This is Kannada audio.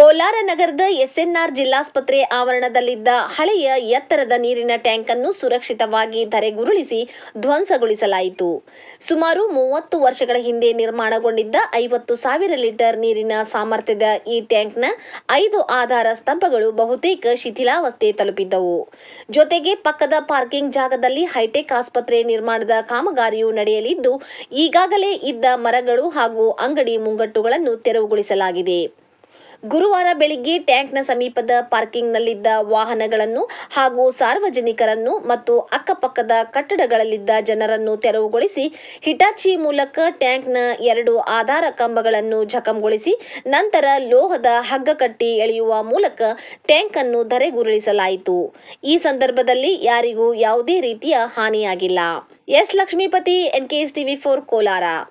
ಕೋಲಾರ ನಗರದ ಎಸ್ಎನ್ಆರ್ ಜಿಲ್ಲಾಸ್ಪತ್ರೆ ಆವರಣದಲ್ಲಿದ್ದ ಹಳೆಯ ಎತ್ತರದ ನೀರಿನ ಟ್ಯಾಂಕ್ ಅನ್ನು ಸುರಕ್ಷಿತವಾಗಿ ಧರೆಗುರುಳಿಸಿ ಧ್ವಂಸಗೊಳಿಸಲಾಯಿತು ಸುಮಾರು ಮೂವತ್ತು ವರ್ಷಗಳ ಹಿಂದೆ ನಿರ್ಮಾಣಗೊಂಡಿದ್ದ ಐವತ್ತು ಸಾವಿರ ಲೀಟರ್ ನೀರಿನ ಸಾಮರ್ಥ್ಯದ ಈ ಟ್ಯಾಂಕ್ನ ಐದು ಆಧಾರ ಸ್ತಂಭಗಳು ಬಹುತೇಕ ಶಿಥಿಲಾವಸ್ಥೆ ತಲುಪಿದ್ದವು ಜೊತೆಗೆ ಪಕ್ಕದ ಪಾರ್ಕಿಂಗ್ ಜಾಗದಲ್ಲಿ ಹೈಟೆಕ್ ಆಸ್ಪತ್ರೆ ನಿರ್ಮಾಣದ ಕಾಮಗಾರಿಯು ನಡೆಯಲಿದ್ದು ಈಗಾಗಲೇ ಇದ್ದ ಮರಗಳು ಹಾಗೂ ಅಂಗಡಿ ಮುಂಗಟ್ಟುಗಳನ್ನು ತೆರವುಗೊಳಿಸಲಾಗಿದೆ ಗುರುವಾರ ಬೆಳಿಗ್ಗೆ ಟ್ಯಾಂಕ್ನ ಸಮೀಪದ ಪಾರ್ಕಿಂಗ್ನಲ್ಲಿದ್ದ ವಾಹನಗಳನ್ನು ಹಾಗೂ ಸಾರ್ವಜನಿಕರನ್ನು ಮತ್ತು ಅಕ್ಕಪಕ್ಕದ ಕಟ್ಟಡಗಳಲ್ಲಿದ್ದ ಜನರನ್ನು ತೆರವುಗೊಳಿಸಿ ಹಿಟಾಚಿ ಮೂಲಕ ಟ್ಯಾಂಕ್ನ ಎರಡು ಆಧಾರ ಕಂಬಗಳನ್ನು ಜಖಂಗೊಳಿಸಿ ನಂತರ ಲೋಹದ ಹಗ್ಗ ಕಟ್ಟಿ ಎಳೆಯುವ ಮೂಲಕ ಟ್ಯಾಂಕ್ ಅನ್ನು ಧರೆಗುರುಳಿಸಲಾಯಿತು ಈ ಸಂದರ್ಭದಲ್ಲಿ ಯಾರಿಗೂ ಯಾವುದೇ ರೀತಿಯ ಹಾನಿಯಾಗಿಲ್ಲ S Lakshmipathi NKS TV for Kolar